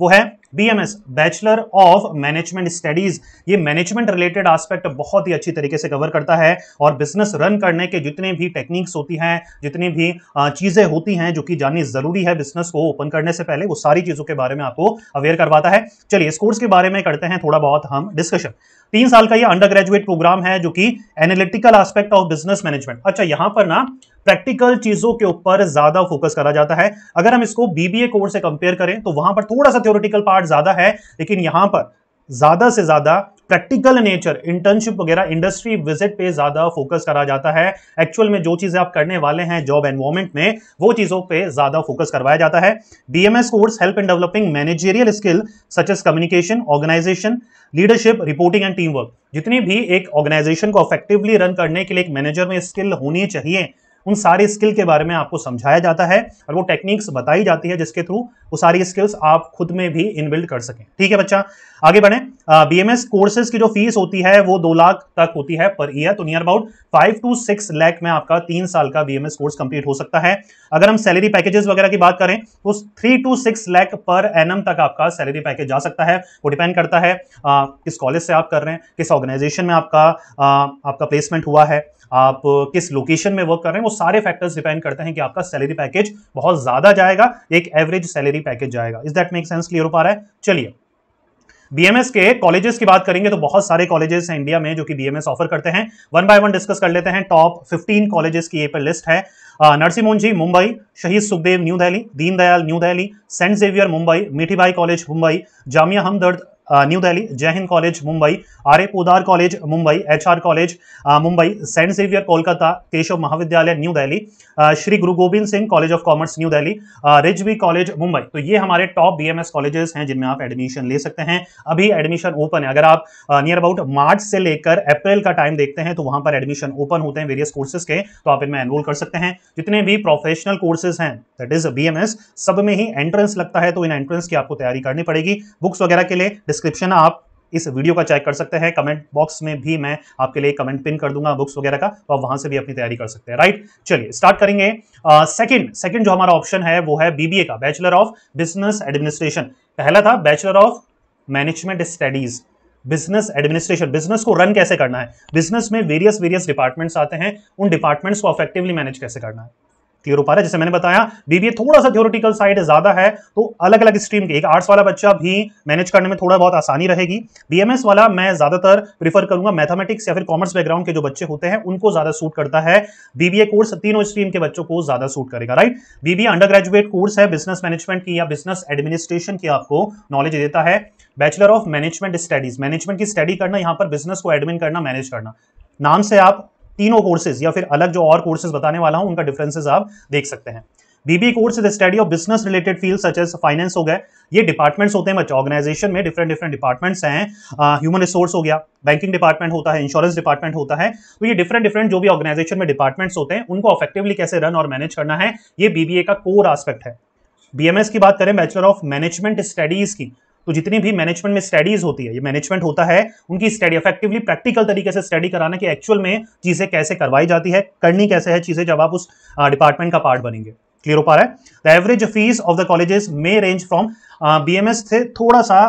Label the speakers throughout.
Speaker 1: वो है BMS bachelor of management studies ये मैनेजमेंट रिलेटेड एस्पेक्ट बहुत ही अच्छी तरीके से कवर करता है और बिजनेस रन करने के जितने भी टेक्निक्स होती हैं जितनी भी चीजें होती हैं जो कि जाननी जरूरी है बिजनेस को ओपन करने से पहले वो सारी चीजों के बारे में आपको अवेयर करवाता है चलिए इस कोर्स के बारे में करते हैं थोड़ा बहुत हम डिस्कशन तीन साल का ये अंडर ग्रेजुएट प्रोग्राम है जो कि analytical aspect of business management अच्छा यहां पर ना प्रैक्टिकल चीजों के ऊपर ज्यादा फोकस करा जाता है अगर हम इसको बीबीए कोर्स से कंपेयर करें तो वहां पर थोड़ा सा थ्योरिटिकल पार्ट ज्यादा है लेकिन यहां पर ज्यादा से ज्यादा प्रैक्टिकल नेचर इंटर्नशिप वगैरह इंडस्ट्री विजिट पे ज्यादा फोकस करा जाता है एक्चुअल में जो चीजें आप करने वाले हैं जॉब एनवायरमेंट में वो चीजों पे ज्यादा फोकस करवाया जाता है BMS course help in developing managerial skill such as communication organisation leadership reporting and team work जितनी भी एक ऑर्गेनाइजेशन को इफेक्टिवली रन करने के लिए एक मैनेजर में स्किल होनी चाहिए उन सारे स्किल के बारे में आपको समझाया जाता है और वो टेक्निक्स बताई जाती है जिसके थ्रू वो सारी स्किल्स आप खुद में भी इनबिल्ड कर सकें ठीक है बच्चा आगे बढ़े बी एम कोर्सेज की जो फीस होती है वो दो लाख तक होती है पर ईयर तो near about five to six lakh में आपका तीन साल का बी कोर्स कंप्लीट हो सकता है अगर हम सैलरी पैकेजेस वगैरह की बात करें तो थ्री टू सिक्स लैख पर एन तक आपका सैलरी पैकेज जा सकता है वो डिपेंड करता है आ, किस कॉलेज से आप कर रहे हैं किस ऑर्गेनाइजेशन में आपका आ, आपका प्लेसमेंट हुआ है आप किस लोकेशन में वर्क कर रहे हैं वो सारे फैक्टर्स डिपेंड करते हैं कि आपका सैलरी पैकेज बहुत ज़्यादा जाएगा एक एवरेज सैलरी पैकेज जाएगा is that make sense clear हो पा रहा है चलिए बीएमएस के कॉलेजेस की बात करेंगे तो बहुत सारे कॉलेजेस हैं इंडिया में जो कि बीएमएस ऑफर करते हैं वन बाय वन डिस्कस कर लेते हैं टॉप 15 कॉलेजेस की ये पर लिस्ट है नरसिम्होन जी Mumbai Shaheed Sukhdev new Delhi Deendayal new Delhi saint Xavier Mumbai Mithibai college Mumbai Jamia Hamdard new Delhi Jai Hind college Mumbai R A Podar college Mumbai H R college Mumbai saint Xavier Kolkata Keshav Mahavidyalaya new Delhi Shri Guru Gobind Singh college of commerce new Delhi Rizvi college Mumbai तो ये हमारे top B M S colleges हैं जिनमें आप एडमिशन ले सकते हैं अभी एडमिशन ओपन है अगर आप नियर अबाउट मार्च से लेकर अप्रैल का टाइम देखते हैं तो वहां पर एडमिशन ओपन होते हैं वेरियस कोर्सेज के तो आप इनमें एनरोल कर सकते हैं जितने भी प्रोफेशनल कोर्सेज हैं दैट इज बी सब में ही एंट्रेंस लगता है तो इन एंट्रेंस की आपको तैयारी करनी पड़ेगी बुक्स वगैरह के लिए डिस्क्रिप्शन आप इस वीडियो का चेक कर सकते हैं कमेंट बॉक्स में भी मैं आपके लिए कमेंट पिन कर दूंगा बुक्स वगैरह का तो आप वहां से भी अपनी तैयारी कर सकते हैं राइट चलिए स्टार्ट करेंगे सेकंड uh, सेकंड जो हमारा ऑप्शन है वो है बीबीए का बैचलर ऑफ बिजनेस एडमिनिस्ट्रेशन पहला था bachelor of management studies business administration business को रन कैसे करना है बिजनेस में वेरियस वेरियस डिपार्टमेंट्स आते हैं उन डिपार्टमेंट्स को अफेक्टिवली मैनेज कैसे करना है क्लियर हो पा रहा है जैसे मैंने बताया बीबीए थोड़ा सा थ्योरेटिकल साइड ज्यादा है तो अलग अलग स्ट्रीम के एक आर्ट्स वाला बच्चा भी मैनेज करने में थोड़ा बहुत आसानी रहेगी बीएमएस वाला मैं ज्यादातर प्रीफर करूंगा मैथमेटिक्स या फिर कॉमर्स बैकग्राउंड के जो बच्चे होते हैं उनको ज्यादा सूट करता है बीबीए कोर्स तीनों स्ट्रीम के बच्चों को ज्यादा सूट करेगा right BBA under graduate course है बिजनेस मैनेजमेंट की या बिजनेस एडमिनिस्ट्रेशन की आपको नॉलेज देता है bachelor of management studies management की स्टडी करना यहां पर बिजनेस को एडमिन करना मैनेज करना नाम से आप तीनों कोर्सेज या फिर अलग जो और कोर्सेज बताने वाला हूँ उनका डिफरेंसेस आप देख सकते हैं BB course is study of business related field such as finance हो गए ये डिपार्टमेंट्स होते हैं बच्चे ऑर्गेनाइजेशन में डिफरेंट डिफरेंट डिपार्टमेंट्स हैं ह्यूमन रिसोर्स हो गया बैंकिंग डिपार्टमेंट होता है इंश्योरेंस डिपार्टमेंट होता है तो ये डिफरेंट डिफरेंट जो भी ऑर्गेनाइजेशन में डिपार्टमेंट्स होते हैं उनको अफेक्टिवली कैसे रन और मैनेज करना है ये बीबीए e का कोर आस्पेक्ट है बीएमएस की बात करें बैचलर ऑफ मैनेजमेंट स्टडीज की तो जितनी भी मैनेजमेंट में स्टडीज होती है ये मैनेजमेंट होता है उनकी स्टडी इफेक्टिवली प्रैक्टिकल तरीके से स्टडी कराना कि एक्चुअल में चीज़ें कैसे करवाई जाती है करनी कैसे है चीज़ें जब आप उस डिपार्टमेंट का पार्ट बनेंगे क्लियर हो पा रहा है the average fees of the colleges may range from B से थोड़ा सा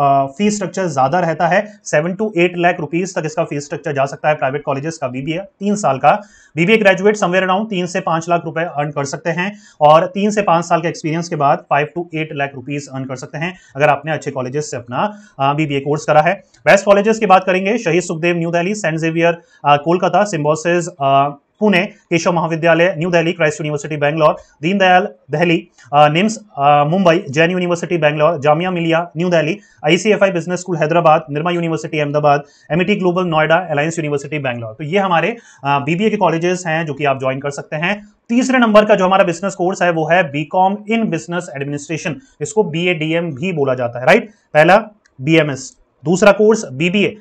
Speaker 1: फी स्ट्रक्चर ज़्यादा रहता है seven to eight lakh rupees तक इसका फीस स्ट्रक्चर जा सकता है प्राइवेट कॉलेजेस का बीबीए तीन साल का बीबीए ग्रेजुएट समवेयर अराउंड तीन से पांच लाख रुपए अर्न कर सकते हैं और तीन से पांच साल के एक्सपीरियंस के बाद five to eight lakh rupees earn कर सकते हैं अगर आपने अच्छे कॉलेजेस से अपना बीबीए कोर्स करा है बेस्ट कॉलेजेस की बात करेंगे Shaheed Sukhdev new Delhi saint Xavier Kolkata Symbiosis Pune Keshav Mahavidyalaya new Delhi Christ university Bangalore Deendayal Delhi NIMS Mumbai Jain university Bangalore Jamia Millia new Delhi ICFAI business school Hyderabad Nirma university Ahmedabad Amity global Noida Alliance university Bangalore तो ये हमारे बीबीए के कॉलेजेस हैं जो कि आप ज्वाइन कर सकते हैं तीसरे नंबर का जो हमारा बिजनेस कोर्स है वो है बी इन बिजनेस एडमिनिस्ट्रेशन इसको बी भी बोला जाता है राइट पहला बी दूसरा कोर्स बीबीए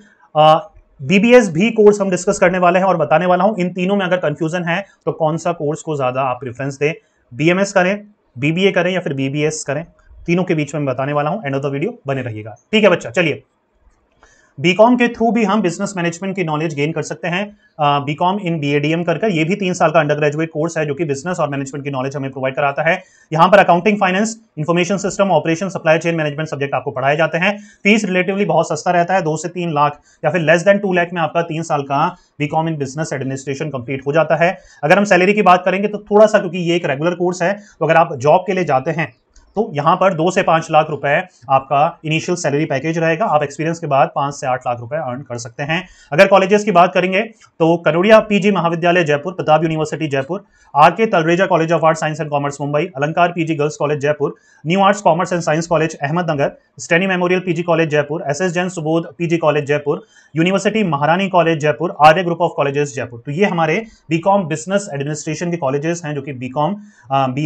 Speaker 1: बीबीएस भी कोर्स हम डिस्कस करने वाले हैं और बताने वाला हूं इन तीनों में अगर कंफ्यूजन है तो कौन सा कोर्स को ज्यादा आप प्रेफरेंस दें बीएमएस करें बीबीए करें या फिर बीबीएस करें तीनों के बीच में बताने वाला हूं एंड ऑफ द वीडियो बने रहिएगा ठीक है बच्चा चलिए बीकॉम के थ्रू भी हम बिजनेस मैनेजमेंट की नॉलेज गेन कर सकते हैं बीकॉम इन बीएडीएम कर ये भी तीन साल का अंडर ग्रेजुएट कोर्स है जो कि बिजनेस और मैनेजमेंट की नॉलेज हमें प्रोवाइड कराता है यहाँ पर accounting finance information system operation supply chain management subject आपको पढ़ाए जाते हैं फीस रिलेटिवली बहुत सस्ता रहता है दो से तीन लाख या फिर लेस देन टू लैख में आपका तीन साल का BCom in business administration complete हो जाता है अगर हम सैलरी की बात करेंगे तो थोड़ा सा क्योंकि ये एक रेगुलर कोर्स है तो अगर आप जॉब के लिए जाते हैं तो यहां पर दो से पांच लाख रुपए आपका इनिशियल सैलरी पैकेज रहेगा आप एक्सपीरियंस के बाद पांच से आठ लाख रुपए अर्न कर सकते हैं अगर कॉलेजेस की बात करेंगे तो Kanodia PG Mahavidyalaya Jaipur Pratap university Jaipur R K Talreja college of art science and commerce Mumbai Alankar PG girls college Jaipur new arts commerce and science college Ahmednagar Stani memorial PG college Jaipur S S Jain Subodh PG college Jaipur university Maharani college Jaipur Arya group of colleges Jaipur तो ये हमारे BCom business administration के colleges हैं जो कि BCom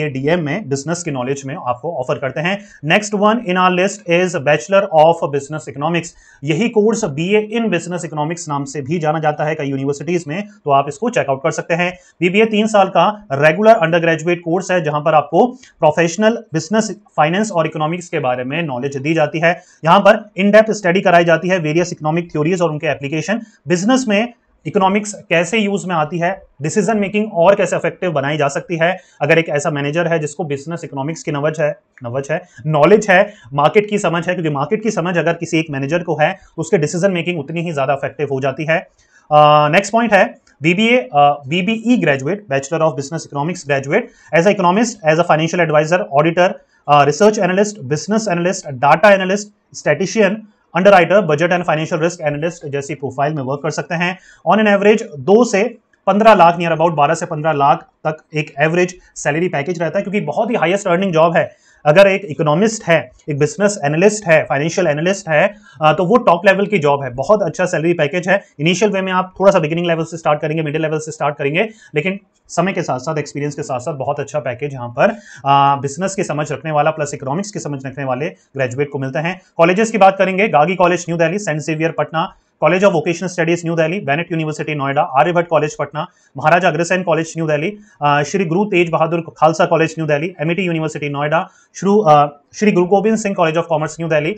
Speaker 1: एम में business के नॉलेज में आपको ऑफर करते हैं next one in our list is bachelor of business economics यही course B A in business economics नाम से भी जाना जाता है कई यूनिवर्सिटीज में तो आप इसको चेकआउट कर सकते हैं बीबीए तीन साल का रेगुलर अंडर ग्रेजुएट कोर्स है जहां पर आपको प्रोफेशनल बिजनेस फाइनेंस और इकोनॉमिक्स के बारे में नॉलेज दी जाती है यहां पर इन डेप्थ स्टडी कराई जाती है वेरियस इकोनॉमिक थ्योरीज और उनके एप्लीकेशन बिजनेस में इकोनॉमिक्स कैसे यूज में आती है डिसीजन मेकिंग और कैसे अफेक्टिव बनाई जा सकती है अगर एक ऐसा मैनेजर है जिसको बिजनेस इकोनॉमिक्स की नवज है नवज है नॉलेज है मार्केट की समझ है क्योंकि मार्केट की समझ अगर किसी एक मैनेजर को है तो उसके डिसीजन मेकिंग उतनी ही ज़्यादा अफेक्टिव हो जाती है नेक्स्ट uh, पॉइंट है BBA BBE graduate bachelor of business economics graduate as a economist as e a financial advisor auditor research analyst business analyst data analyst statistician underwriter budget and financial risk analyst जैसी profile में work कर सकते हैं on an average दो से पंद्रह lakh near about बारह से पंद्रह लाख तक एक एवरेज सैलरी पैकेज रहता है क्योंकि बहुत ही हाईएस्ट अर्निंग जॉब है अगर एक इकोनॉमिस्ट है एक बिजनेस एनालिस्ट है फाइनेंशियल एनालिस्ट है तो वो टॉप लेवल की जॉब है बहुत अच्छा सैलरी पैकेज है इनिशियल वे में आप थोड़ा सा बिगिनिंग लेवल से स्टार्ट करेंगे मिडिल लेवल से स्टार्ट करेंगे लेकिन समय के साथ साथ एक्सपीरियंस के साथ साथ बहुत अच्छा पैकेज यहाँ पर बिजनेस की समझ रखने वाला प्लस इकोनॉमिक्स की समझ रखने वाले ग्रेजुएट को मिलते हैं कॉलेजेस की बात करेंगे गागी college new Delhi saint Xavier Patna college of vocational studies new Delhi Bennett university Noida Aryabhatta college Patna Maharaja Agrasen college new Delhi Shri Guru Tegh Bahadur Khalsa college new Delhi MET university Noida श्रू Shri Guru Gobind Singh college of commerce new Delhi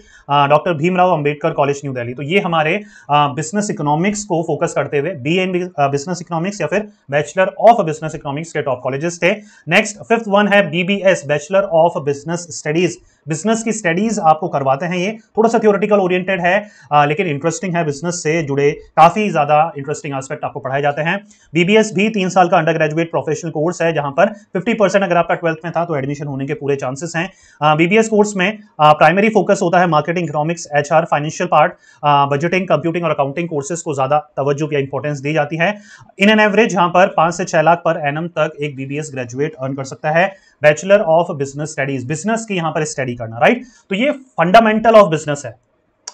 Speaker 1: doctor Bhimrao Ambedkar college new Delhi तो ये हमारे बिजनेस uh, इकोनॉमिक्स को फोकस करते हुए बी एन बिजनेस इकोनॉमिक्स या फिर bachelor of business economics के टॉप कॉलेजेस थे नेक्स्ट फिफ्थ वन है BBS bachelor of business studies business की स्टडीज आपको करवाते हैं ये थोड़ा सा थियोरटिकल ओरिएंटेड है आ, लेकिन इंटरेस्टिंग है बिजनेस से जुड़े काफी ज्यादा इंटरेस्टिंग आस्पेक्ट आपको पढ़ाए जाते हैं बीबीएस भी तीन साल का अंडर ग्रेजुएट प्रोफेशनल कोर्स है जहां पर फिफ्टी अगर आपका ट्वेल्थ में था तो एडमिशन होने के पूरे चांसेस हैं बीबीएस कोर्स में प्राइमरी फोकस होता है marketing economics H financial part budgeting computing और अकाउंटिंग कोर्सेज को ज्यादा तवज्जो या इंपॉर्टेंस दी जाती है इन एन एवरेज यहाँ पर पांच से छह लाख पर एन तक एक बीबीएस ग्रेजुएट अर्न कर सकता है bachelor of business studies business की यहाँ पर स्टडी करना राइट तो ये फंडामेंटल ऑफ बिजनेस है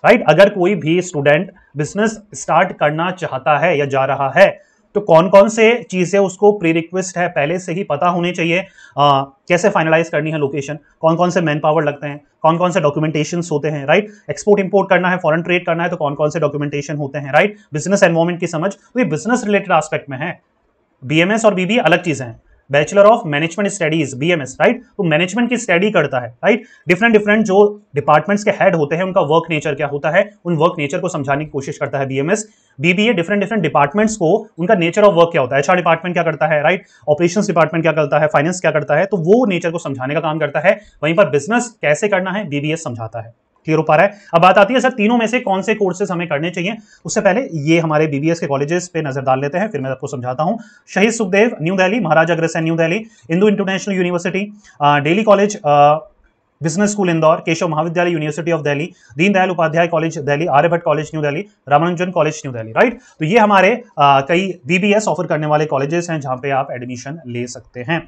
Speaker 1: राइट अगर कोई भी स्टूडेंट बिजनेस स्टार्ट करना चाहता है या जा रहा है तो कौन कौन से चीज़ें उसको प्री रिक्वेस्ट है पहले से ही पता होने चाहिए आ, कैसे फाइनलाइज करनी है लोकेशन कौन कौन से मैन पावर लगते हैं कौन कौन से डॉक्यूमेंटेशन होते हैं राइट एक्सपोर्ट इंपोर्ट करना है फॉरन ट्रेड करना है तो कौन कौन से डॉक्यूमेंटेशन होते हैं राइट बिजनेस एनवायरमेंट की समझ तो ये बिजनेस रिलेटेड आस्पेक्ट में है बीएमएस और बीबी अलग चीज़ें हैं bachelor of management studies BMS right तो मैनेजमेंट की स्टडी करता है राइट डिफरेंट डिफरेंट जो डिपार्टमेंट्स के हेड होते हैं उनका वर्क नेचर क्या होता है उन वर्क नेचर को समझाने की कोशिश करता है BMS BBA different different departments को उनका नेचर ऑफ वर्क क्या होता है एचआर डिपार्टमेंट क्या करता है राइट ऑपरेशन डिपार्टमेंट क्या करता है फाइनेंस क्या करता है तो वो नेचर को समझाने का काम करता है वहीं पर बिजनेस कैसे करना है बीबीएस समझाता है क्लियर हो पा रहा है अब बात आती है सर तीनों में से कौन से कोर्सेस हमें करने चाहिए उससे पहले ये हमारे बीबीएस के कॉलेजेस पे नजर डाल लेते हैं फिर मैं आपको समझाता हूँ Shaheed Sukhdev new Delhi Maharaj Agrasen new Delhi Indus international university Daly college business school Indore Keshav Mahavidyalaya university of Delhi Deendayal Upadhyaya college Delhi Aryabhatta college new Delhi Ramanujan college new Delhi right तो ये हमारे आ, कई बीबीएस ऑफर करने वाले कॉलेजेस हैं जहां पे आप एडमिशन ले सकते हैं